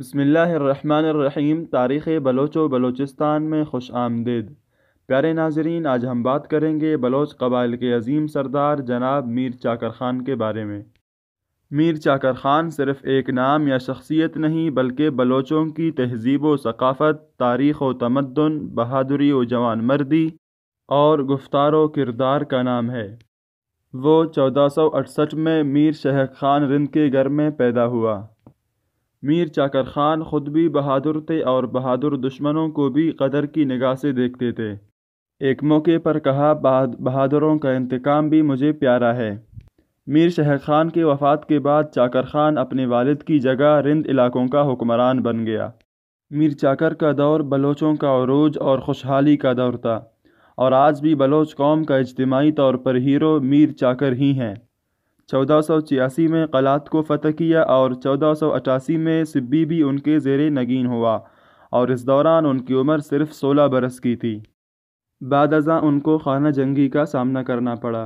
बसमिल्लाम तारीख़ बलोच व बलोचिस्तान में खुश आमदेद प्यारे नाजरीन आज हम बात करेंगे बलोच कबाइल के अजीम सरदार जनाब मीर चाकर ख़ान के बारे में मीर चाकर ख़ान सिर्फ़ एक नाम या शख्सियत नहीं बल्कि बलोचों की तहजीब व सकाफ़त तारीख़ व तमदन बहादुरी व जवान मर्दी और गुफ्तार व किरदार का नाम है वो चौदह सौ अड़सठ में मीर शह खान रिंद के घर में पैदा हुआ मीर चाकर खान खुद भी बहादुर थे और बहादुर दुश्मनों को भी कदर की निगाह से देखते थे एक मौके पर कहा बहादुरों का इंतकाम भी मुझे प्यारा है मीर शहर खान के वफात के बाद चाकर खान अपने वालिद की जगह रिंद इलाकों का हुक्मरान बन गया मीर चाकर का दौर बलोचों का अरूज और खुशहाली का दौर था और आज भी बलोच कौम का इजतमाही तौर पर हीरो मीर चाकर ही हैं चौदह सौ छियासी में क़लात को फ़तह किया और चौदह सौ अठासी में सिब्बी भी उनके जेर नगीन हुआ और इस दौरान उनकी उम्र सिर्फ सोलह बरस की थी बाद अजा उनको खाना जंगी का सामना करना पड़ा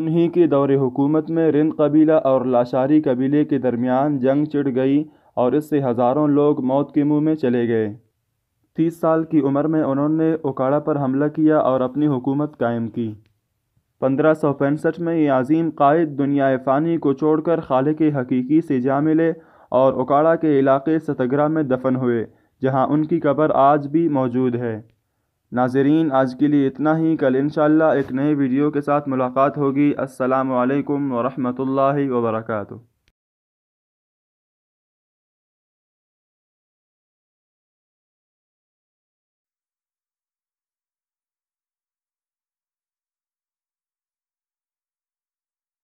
उन्हीं के दौर हुकूमत में रिंद कबीला और लाशारी कबीले के दरमियान जंग चिड़ गई और इससे हज़ारों लोग मौत के मुंह में चले गए तीस साल की उम्र में उन्होंने ओकाड़ा पर हमला किया और अपनी हुकूमत कायम की पंद्रह सौ पैंसठ में ये अजीम कायद दुनिया फ़ानी को छोड़कर खाले के हकीकी से जा मिले और ओकाड़ा के इलाके सतगरा में दफन हुए जहाँ उनकी कबर आज भी मौजूद है नाजरीन आज के लिए इतना ही कल इन एक नए वीडियो के साथ मुलाकात होगी असलकम वरहमल वर्का